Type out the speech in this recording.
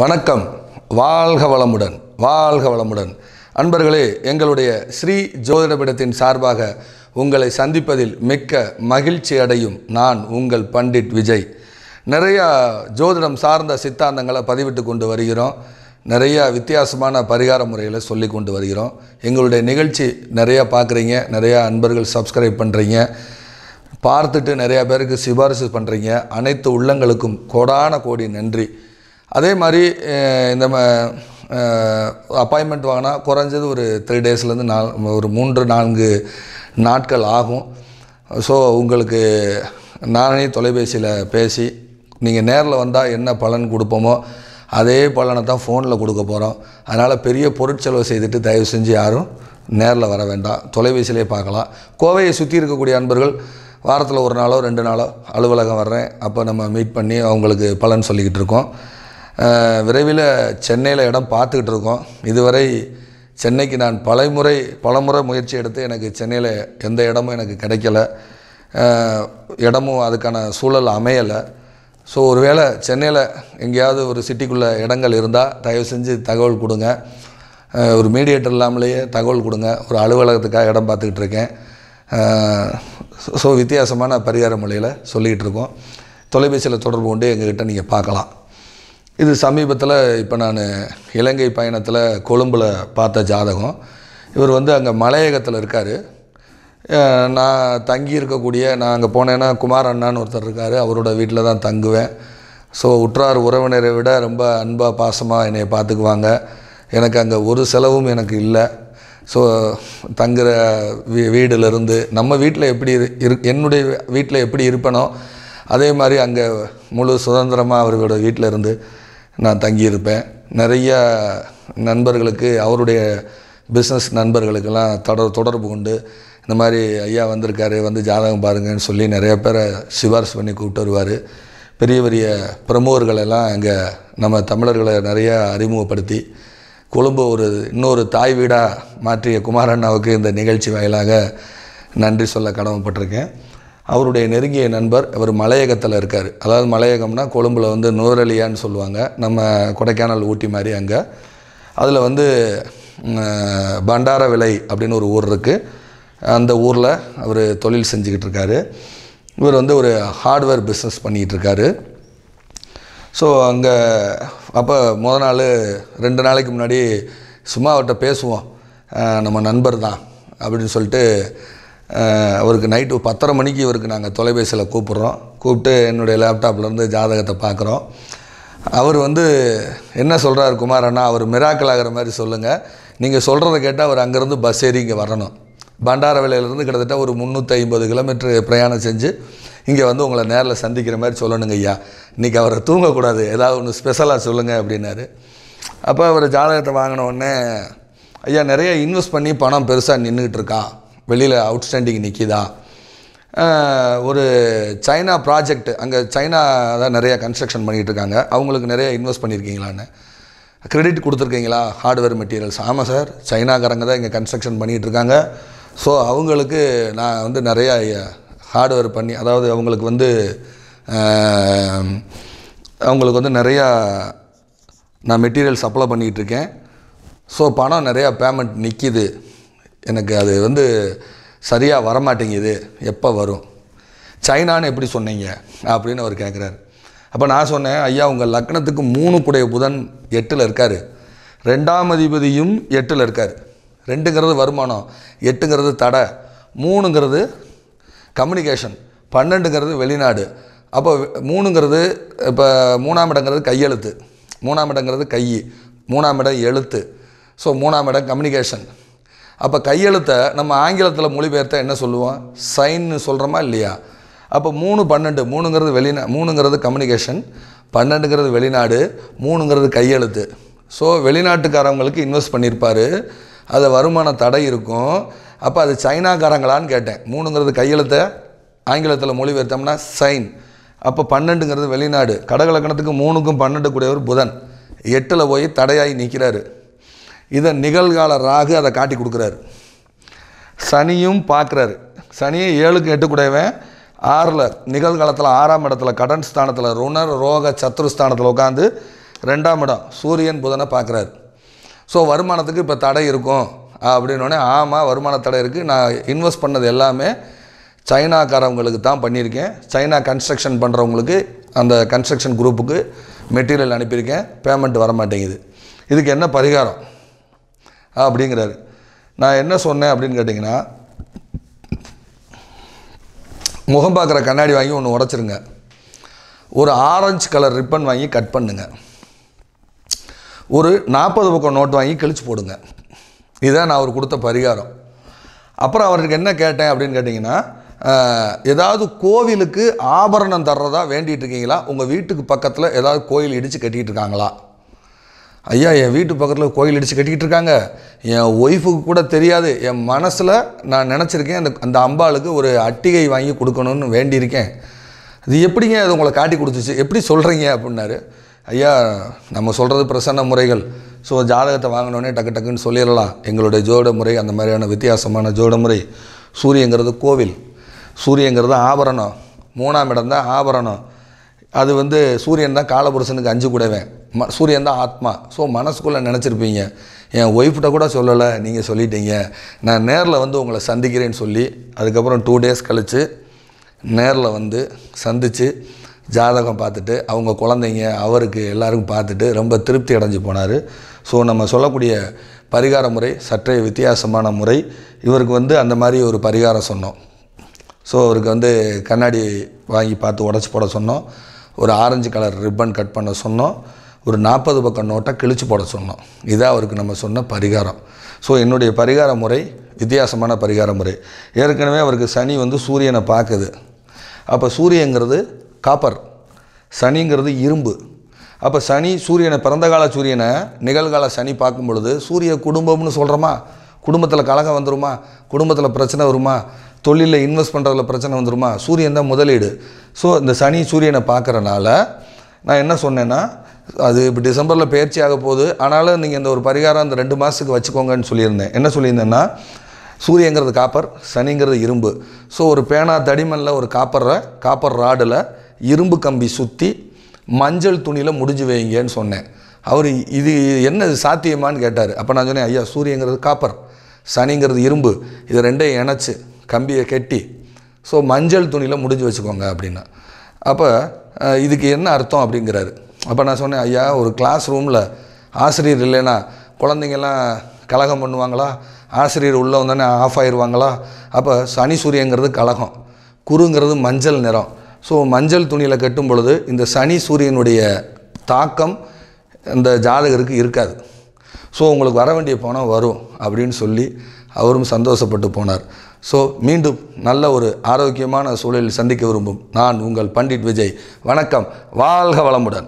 வணக்கம் வாழ்க வளமுடன் வாழ்க வளமுடன் அன்பர்களே எங்களுடைய ஸ்ரீ ஜோதிடபீடத்தின் சார்பாக உங்களை சந்திப்பதில் மிக்க மகிழ்ச்சி அடையும் நான் உங்கள் பண்டிட் விஜய் நிறையா ஜோதிடம் சார்ந்த சித்தாந்தங்களை பதிவிட்டு கொண்டு வருகிறோம் நிறையா வித்தியாசமான பரிகார முறைகளை சொல்லி கொண்டு வருகிறோம் எங்களுடைய நிகழ்ச்சி நிறையா பார்க்குறீங்க நிறையா அன்பர்கள் சப்ஸ்கிரைப் பண்ணுறீங்க பார்த்துட்டு நிறையா பேருக்கு சிபாரிசு பண்ணுறீங்க அனைத்து உள்ளங்களுக்கும் கோடான கோடி நன்றி அதே மாதிரி இந்த அப்பாயின்மெண்ட் வாங்கினா குறைஞ்சது ஒரு த்ரீ டேஸ்லேருந்து நாலு ஒரு மூன்று நான்கு நாட்கள் ஆகும் ஸோ உங்களுக்கு நானே தொலைபேசியில் பேசி நீங்கள் நேரில் வந்தால் என்ன பலன் கொடுப்போமோ அதே பலனை தான் ஃபோனில் கொடுக்க போகிறோம் அதனால் பெரிய பொருட்செலவு செய்துட்டு தயவு செஞ்சு யாரும் நேரில் வர வேண்டாம் தொலைபேசியிலே பார்க்கலாம் கோவையை சுற்றி இருக்கக்கூடிய அன்பர்கள் வாரத்தில் ஒரு நாளோ ரெண்டு நாளோ அலுவலகம் வர்றேன் அப்போ நம்ம மீட் பண்ணி அவங்களுக்கு பலன் சொல்லிக்கிட்டு இருக்கோம் விரைவில் சென்னையில் இடம் பார்த்துக்கிட்டு இருக்கோம் இதுவரை சென்னைக்கு நான் பலமுறை பலமுறை முயற்சி எடுத்து எனக்கு சென்னையில் எந்த இடமும் எனக்கு கிடைக்கல இடமும் அதுக்கான சூழல் அமையலை ஸோ ஒருவேளை சென்னையில் எங்கேயாவது ஒரு சிட்டிக்குள்ளே இடங்கள் இருந்தால் தயவு செஞ்சு தகவல் கொடுங்க ஒரு மீடியேட்டர் இல்லாமலேயே தகவல் கொடுங்க ஒரு அலுவலகத்துக்காக இடம் பார்த்துக்கிட்டு இருக்கேன் ஸோ வித்தியாசமான பரிகார மொழியில் சொல்லிக்கிட்டு இருக்கோம் தொலைபேசியில் தொடர்பு கொண்டு எங்ககிட்ட நீங்கள் பார்க்கலாம் இது சமீபத்தில் இப்போ நான் இலங்கை பயணத்தில் கொழும்பில் பார்த்த ஜாதகம் இவர் வந்து அங்கே மலையகத்தில் இருக்கார் நான் தங்கி இருக்கக்கூடிய நான் அங்கே போனேன்னா குமார் அண்ணான்னு ஒருத்தர் இருக்கார் அவரோட வீட்டில் தான் தங்குவேன் ஸோ உற்றார் உறவினரை விட ரொம்ப அன்பாக பாசமாக என்னை பார்த்துக்குவாங்க எனக்கு அங்கே ஒரு செலவும் எனக்கு இல்லை ஸோ தங்குற வீ வீடுலேருந்து நம்ம வீட்டில் எப்படி இரு என்னுடைய வீட்டில் எப்படி இருப்பனோ அதே மாதிரி அங்கே முழு சுதந்திரமாக அவர்களோட வீட்டில் இருந்து நான் தங்கியிருப்பேன் நிறையா நண்பர்களுக்கு அவருடைய பிஸ்னஸ் நண்பர்களுக்கெல்லாம் தொடர் தொடர்பு கொண்டு இந்த மாதிரி ஐயா வந்திருக்காரு வந்து ஜாதகம் பாருங்கன்னு சொல்லி நிறைய பேரை சிபாரிசு பண்ணி கூப்பிட்டு வருவார் பெரிய பெரிய பிரமுகர்களெல்லாம் அங்கே நம்ம தமிழர்களை நிறையா அறிமுகப்படுத்தி கொழும்பு ஒரு இன்னொரு தாய் வீடாக மாற்றிய குமாரண்ணாவுக்கு இந்த நிகழ்ச்சி வாயிலாக நன்றி சொல்ல கடமைப்பட்டிருக்கேன் அவருடைய நெருங்கிய நண்பர் அவர் மலையகத்தில் இருக்கார் அதாவது மலையகம்னா கொழும்பில் வந்து நூரலியான்னு சொல்லுவாங்க நம்ம கொடைக்கானல் ஊட்டி மாதிரி அங்கே அதில் வந்து பண்டார விலை அப்படின்னு ஒரு ஊர் இருக்குது அந்த ஊரில் அவர் தொழில் செஞ்சுக்கிட்டு இருக்காரு இவர் வந்து ஒரு ஹார்ட்வேர் பிஸ்னஸ் பண்ணிக்கிட்டு ஸோ அங்கே அப்போ முத நாள் ரெண்டு நாளைக்கு முன்னாடி சும்மா அவர்கிட்ட பேசுவோம் நம்ம நண்பர் தான் அப்படின்னு சொல்லிட்டு அவருக்கு நைட்டு பத்தரை மணிக்கு இவருக்கு நாங்கள் தொலைபேசியில் கூப்பிட்றோம் கூப்பிட்டு என்னுடைய லேப்டாப்லேருந்து ஜாதகத்தை பார்க்குறோம் அவர் வந்து என்ன சொல்கிறார் குமார் அண்ணா அவர் மிராக்கல் ஆகிற மாதிரி சொல்லுங்கள் நீங்கள் சொல்கிறத கேட்டால் அவர் அங்கேருந்து பஸ் ஏறி இங்கே வரணும் பண்டார வேலையிலேருந்து கிட்டத்தட்ட ஒரு முந்நூற்றி ஐம்பது கிலோமீட்ரு பிரயாணம் செஞ்சு இங்கே வந்து உங்களை நேரில் சந்திக்கிற மாதிரி சொல்லணுங்க ஐயா இன்றைக்கி அவரை தூங்கக்கூடாது ஏதாவது ஒன்று ஸ்பெஷலாக சொல்லுங்கள் அப்படின்னாரு அப்போ அவர் ஜாதகத்தை வாங்கினோடனே ஐயா நிறைய இன்வெஸ்ட் பண்ணி பணம் பெருசாக நின்றுக்கிட்டு இருக்கான் வெளியில் அவுட்ஸ்டாண்டிங் நிற்கிதா ஒரு சைனா ப்ராஜெக்ட் அங்கே சைனா தான் நிறையா கன்ஸ்ட்ரக்ஷன் பண்ணிகிட்டு இருக்காங்க அவங்களுக்கு நிறைய இன்வெஸ்ட் பண்ணியிருக்கீங்களான்னு கிரெடிட் கொடுத்துருக்கீங்களா ஹார்ட்வேர் மெட்டீரியல்ஸ் ஆமாம் சார் சைனாக்காரங்க தான் இங்கே கன்ஸ்ட்ரக்ஷன் பண்ணிகிட்ருக்காங்க ஸோ அவங்களுக்கு நான் வந்து நிறையா ஹார்ட்வேர் பண்ணி அதாவது அவங்களுக்கு வந்து அவங்களுக்கு வந்து நிறையா நான் மெட்டீரியல் சப்ளை பண்ணிகிட்ருக்கேன் ஸோ பணம் நிறையா பேமெண்ட் நிற்கிது எனக்கு அது வந்து சரியாக வரமாட்டேங்குது எப்போ வரும் சைனான்னு எப்படி சொன்னீங்க அப்படின்னு அவர் கேட்குறாரு அப்போ நான் சொன்னேன் ஐயா உங்கள் லக்னத்துக்கு மூணு குடைய புதன் எட்டில் இருக்கார் ரெண்டாம் அதிபதியும் எட்டில் இருக்கார் ரெண்டுங்கிறது வருமானம் எட்டுங்கிறது தடை மூணுங்கிறது கம்யூனிகேஷன் பன்னெண்டுங்கிறது வெளிநாடு அப்போ மூணுங்கிறது இப்போ மூணாம் இடங்கிறது கையெழுத்து மூணாம் இடங்கிறது கை மூணாம் இடம் எழுத்து ஸோ மூணாம் இடம் கம்யூனிகேஷன் அப்போ கையெழுத்தை நம்ம ஆங்கிலத்தில் மொழிபெயர்த்தா என்ன சொல்லுவோம் சைன்னு சொல்கிறோமா இல்லையா அப்போ மூணு பன்னெண்டு மூணுங்கிறது வெளிநா மூணுங்கிறது கம்யூனிகேஷன் பன்னெண்டுங்கிறது வெளிநாடு மூணுங்கிறது கையெழுத்து ஸோ வெளிநாட்டுக்காரவங்களுக்கு இன்வெஸ்ட் பண்ணியிருப்பார் அது வருமான தடை இருக்கும் அப்போ அது சைனாக்காரங்களான்னு கேட்டேன் மூணுங்கிறது கையெழுத்தை ஆங்கிலத்தில் மொழிபெயர்த்தோம்னா சைன் அப்போ பன்னெண்டுங்கிறது வெளிநாடு கடகலக்கணத்துக்கு மூணுக்கும் பன்னெண்டு கூடியவர் புதன் எட்டில் போய் தடையாகி நிற்கிறாரு இதை நிகழ்கால ராகு அதை காட்டி கொடுக்குறாரு சனியும் பார்க்குறாரு சனியை ஏழுக்கு எட்டு கூடவே ஆறில் நிகழ்காலத்தில் ஆறாம் இடத்துல கடன் ஸ்தானத்தில் ருணர் ரோக சத்ருஸ்தானத்தில் உட்காந்து ரெண்டாம் இடம் சூரியன் புதனை பார்க்குறாரு ஸோ வருமானத்துக்கு இப்போ தடை இருக்கும் அப்படின்னோடனே ஆமாம் வருமான தடை இருக்குது நான் இன்வெஸ்ட் பண்ணது எல்லாமே சைனாக்காரவங்களுக்கு தான் பண்ணியிருக்கேன் சைனா கன்ஸ்ட்ரக்ஷன் பண்ணுறவங்களுக்கு அந்த கன்ஸ்ட்ரக்ஷன் குரூப்புக்கு மெட்டீரியல் அனுப்பியிருக்கேன் பேமெண்ட் வர மாட்டேங்குது இதுக்கு என்ன பரிகாரம் அப்படிங்கிறாரு நான் என்ன சொன்னேன் அப்படின்னு கேட்டிங்கன்னா முகம் பார்க்குற கண்ணாடி வாங்கி ஒன்று உடச்சிருங்க ஒரு ஆரஞ்சு கலர் ரிப்பன் வாங்கி கட் பண்ணுங்க ஒரு நாற்பது பக்கம் நோட் வாங்கி கிழிச்சு போடுங்க இதுதான் நான் அவர் கொடுத்த பரிகாரம் அப்புறம் அவருக்கு என்ன கேட்டேன் அப்படின்னு கேட்டிங்கன்னா ஏதாவது கோவிலுக்கு ஆபரணம் தர்றதா வேண்டிகிட்டு இருக்கீங்களா உங்கள் வீட்டுக்கு பக்கத்தில் ஏதாவது கோயில் இடித்து கட்டிகிட்டு இருக்காங்களா ஐயா என் வீட்டு பக்கத்தில் கோயில் அடித்து கட்டிக்கிட்டு இருக்காங்க என் ஒய்ஃபுக்கு கூட தெரியாது என் மனசில் நான் நினச்சிருக்கேன் அந்த அந்த அம்பாளுக்கு ஒரு அட்டிகை வாங்கி கொடுக்கணும்னு வேண்டியிருக்கேன் இது எப்படிங்க அது உங்களை காட்டி கொடுத்துச்சு எப்படி சொல்கிறீங்க அப்படின்னாரு ஐயா நம்ம சொல்கிறது பிரசன்ன முறைகள் ஸோ ஜாதகத்தை வாங்கினோடனே டக்கு டக்குன்னு சொல்லிடலாம் எங்களுடைய ஜோட முறை அந்த மாதிரியான வித்தியாசமான ஜோட முறை சூரியங்கிறது கோவில் சூரியங்கிறது ஆபரணம் மூணாம் இடம் தான் ஆபரணம் அது வந்து சூரியன் தான் காலபுருஷனுக்கு அஞ்சு கூடவேன் ம சூரியன் தான் ஆத்மா ஸோ மனசுக்குள்ளே நினச்சிருப்பீங்க என் ஒய்ஃப்கிட்ட கூட சொல்லலை நீங்கள் சொல்லிட்டீங்க நான் நேரில் வந்து உங்களை சந்திக்கிறேன்னு சொல்லி அதுக்கப்புறம் டூ டேஸ் கழித்து நேரில் வந்து சந்தித்து ஜாதகம் பார்த்துட்டு அவங்க குழந்தைங்க அவருக்கு எல்லாருக்கும் பார்த்துட்டு ரொம்ப திருப்தி அடைஞ்சு போனார் ஸோ நம்ம சொல்லக்கூடிய பரிகார முறை சற்றே வித்தியாசமான முறை இவருக்கு வந்து அந்த மாதிரி ஒரு பரிகாரம் சொன்னோம் ஸோ அவருக்கு வந்து கண்ணாடி வாங்கி பார்த்து உடச்சி போட சொன்னோம் ஒரு ஆரஞ்சு கலர் ரிப்பன் கட் பண்ண சொன்னோம் ஒரு நாற்பது பக்கம் நோட்டை கிழிச்சு போட சொன்னோம் இதான் அவருக்கு நம்ம சொன்ன பரிகாரம் ஸோ என்னுடைய பரிகார முறை வித்தியாசமான பரிகார முறை ஏற்கனவே அவருக்கு சனி வந்து சூரியனை பார்க்குது அப்போ சூரியங்கிறது காப்பர் சனிங்கிறது இரும்பு அப்போ சனி சூரியனை பிறந்த கால சூரியனை நிகழ்கால சனி பார்க்கும் பொழுது சூரிய குடும்பம்னு சொல்கிறோமா குடும்பத்தில் கலகம் வந்துருமா குடும்பத்தில் பிரச்சனை வருமா தொழிலில் இன்வெஸ்ட் பண்ணுறதுல பிரச்சனை வந்துருமா சூரியன் தான் முதலீடு ஸோ இந்த சனி சூரியனை பார்க்குறனால நான் என்ன சொன்னேன்னா அது இப்போ டிசம்பரில் பயிற்சி ஆக போகுது ஆனாலும் நீங்கள் இந்த ஒரு பரிகாரம் அந்த ரெண்டு மாதத்துக்கு வச்சுக்கோங்கன்னு சொல்லியிருந்தேன் என்ன சொல்லியிருந்தேன்னா சூரியங்கிறது காப்பர் சனிங்கிறது இரும்பு ஸோ ஒரு பேனா தடிமனில் ஒரு காப்பரை காப்பர் ராடில் இரும்பு கம்பி சுற்றி மஞ்சள் துணியில் முடிஞ்சு வைங்கன்னு சொன்னேன் அவர் இது என்ன சாத்தியமானு கேட்டார் அப்போ நான் சொன்னேன் ஐயா சூரியங்கிறது காப்பர் சனிங்கிறது இரும்பு இது ரெண்டையும் இணைச்சி கம்பியை கட்டி ஸோ மஞ்சள் துணியில் முடிஞ்சு வச்சுக்கோங்க அப்படின்னா அப்போ இதுக்கு என்ன அர்த்தம் அப்படிங்கிறாரு அப்போ நான் சொன்னேன் ஐயா ஒரு கிளாஸ் ரூமில் ஆசிரியர் இல்லைன்னா குழந்தைங்கள்லாம் கலகம் பண்ணுவாங்களா ஆசிரியர் உள்ளே வந்தோடனே ஆஃப் ஆயிடுவாங்களா அப்போ சனி சூரியங்கிறது கலகம் குருங்கிறது மஞ்சள் நிறம் ஸோ மஞ்சள் துணியில் கட்டும் பொழுது இந்த சனி சூரியனுடைய தாக்கம் இந்த ஜாதகருக்கு இருக்காது ஸோ உங்களுக்கு வர வேண்டிய பணம் வரும் அப்படின்னு சொல்லி அவரும் சந்தோஷப்பட்டு போனார் ஸோ மீண்டும் நல்ல ஒரு ஆரோக்கியமான சூழலில் சந்திக்க விரும்பும் நான் உங்கள் பண்டிட் விஜய் வணக்கம் வாழ்க வளமுடன்